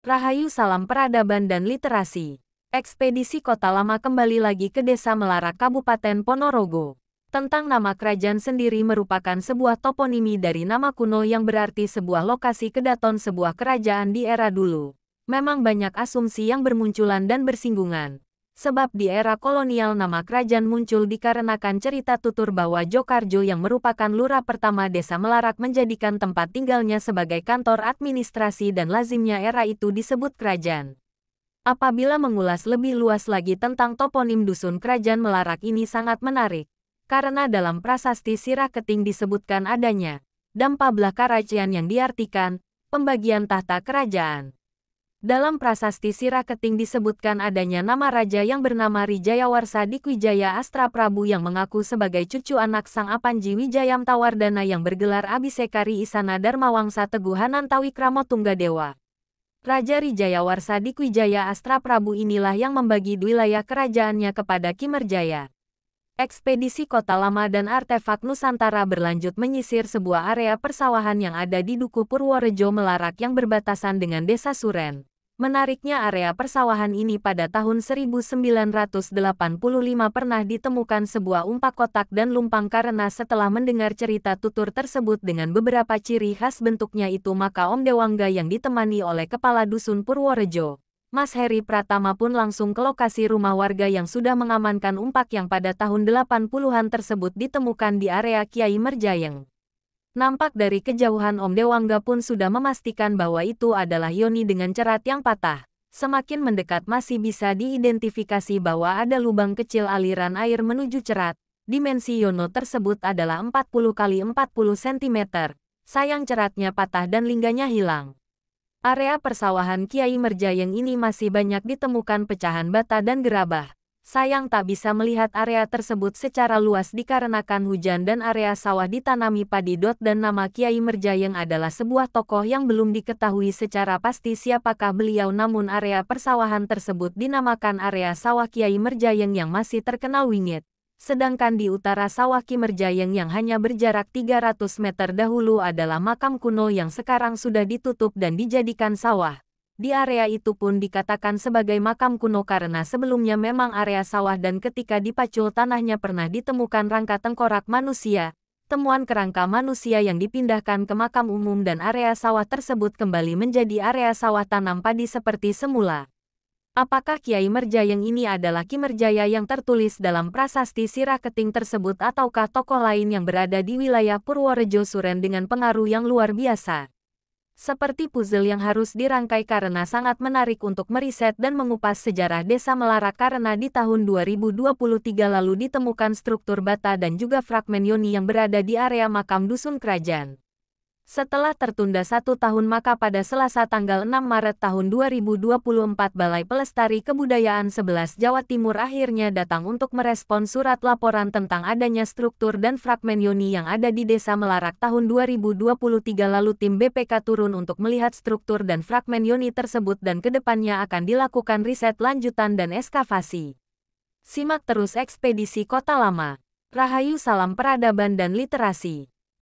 Rahayu Salam Peradaban dan Literasi. Ekspedisi Kota Lama kembali lagi ke Desa Melara, Kabupaten Ponorogo. Tentang nama kerajaan sendiri merupakan sebuah toponimi dari nama kuno yang berarti sebuah lokasi kedaton sebuah kerajaan di era dulu. Memang banyak asumsi yang bermunculan dan bersinggungan sebab di era kolonial nama kerajaan muncul dikarenakan cerita tutur bahwa Jokarjo yang merupakan lurah pertama desa Melarak menjadikan tempat tinggalnya sebagai kantor administrasi dan lazimnya era itu disebut kerajaan. Apabila mengulas lebih luas lagi tentang toponim dusun kerajaan Melarak ini sangat menarik, karena dalam prasasti sirah keting disebutkan adanya dampak belah kerajaan yang diartikan pembagian tahta kerajaan. Dalam prasasti Siraketing disebutkan adanya nama raja yang bernama Rijayawarsa Kwijaya Astra Prabu yang mengaku sebagai cucu anak Sang Apanji Wijayam Tawardana yang bergelar Abisekari Isana Dharmawangsa Teguhanan Tawikramo Tunggadewa. Raja Rijayawarsa Kwijaya Astra Prabu inilah yang membagi wilayah kerajaannya kepada Kimerjaya. Ekspedisi Kota Lama dan Artefak Nusantara berlanjut menyisir sebuah area persawahan yang ada di Duku Purworejo Melarak yang berbatasan dengan Desa Suren. Menariknya area persawahan ini pada tahun 1985 pernah ditemukan sebuah umpak kotak dan lumpang karena setelah mendengar cerita tutur tersebut dengan beberapa ciri khas bentuknya itu maka Om Dewangga yang ditemani oleh Kepala Dusun Purworejo, Mas Heri Pratama pun langsung ke lokasi rumah warga yang sudah mengamankan umpak yang pada tahun 80-an tersebut ditemukan di area Kiai Merjayeng. Nampak dari kejauhan Om Dewangga pun sudah memastikan bahwa itu adalah Yoni dengan cerat yang patah. Semakin mendekat masih bisa diidentifikasi bahwa ada lubang kecil aliran air menuju cerat. Dimensi Yono tersebut adalah 40 kali 40 cm. Sayang ceratnya patah dan lingganya hilang. Area persawahan Kiai Merjayeng ini masih banyak ditemukan pecahan bata dan gerabah sayang tak bisa melihat area tersebut secara luas dikarenakan hujan dan area sawah ditanami padi. Dot dan nama Kiai Merjayeng adalah sebuah tokoh yang belum diketahui secara pasti siapakah beliau namun area persawahan tersebut dinamakan area sawah Kiai Merjayeng yang masih terkenal wingit. Sedangkan di utara sawah Merjayeng yang hanya berjarak 300 meter dahulu adalah makam kuno yang sekarang sudah ditutup dan dijadikan sawah. Di area itu pun dikatakan sebagai makam kuno karena sebelumnya memang area sawah dan ketika dipacul tanahnya pernah ditemukan rangka tengkorak manusia. Temuan kerangka manusia yang dipindahkan ke makam umum dan area sawah tersebut kembali menjadi area sawah tanam padi seperti semula. Apakah Kiai Merjayeng ini adalah Ki Merjaya yang tertulis dalam prasasti sirah keting tersebut ataukah tokoh lain yang berada di wilayah Purworejo Suren dengan pengaruh yang luar biasa? seperti puzzle yang harus dirangkai karena sangat menarik untuk meriset dan mengupas sejarah desa Melarak karena di tahun 2023 lalu ditemukan struktur bata dan juga fragmen Yoni yang berada di area makam Dusun Kerajaan. Setelah tertunda satu tahun maka pada Selasa tanggal 6 Maret tahun 2024 Balai Pelestari Kebudayaan 11 Jawa Timur akhirnya datang untuk merespon surat laporan tentang adanya struktur dan fragmen Yoni yang ada di Desa Melarak tahun 2023 lalu tim BPK turun untuk melihat struktur dan fragmen Yoni tersebut dan kedepannya akan dilakukan riset lanjutan dan eskavasi. Simak terus ekspedisi Kota Lama, Rahayu Salam Peradaban dan Literasi.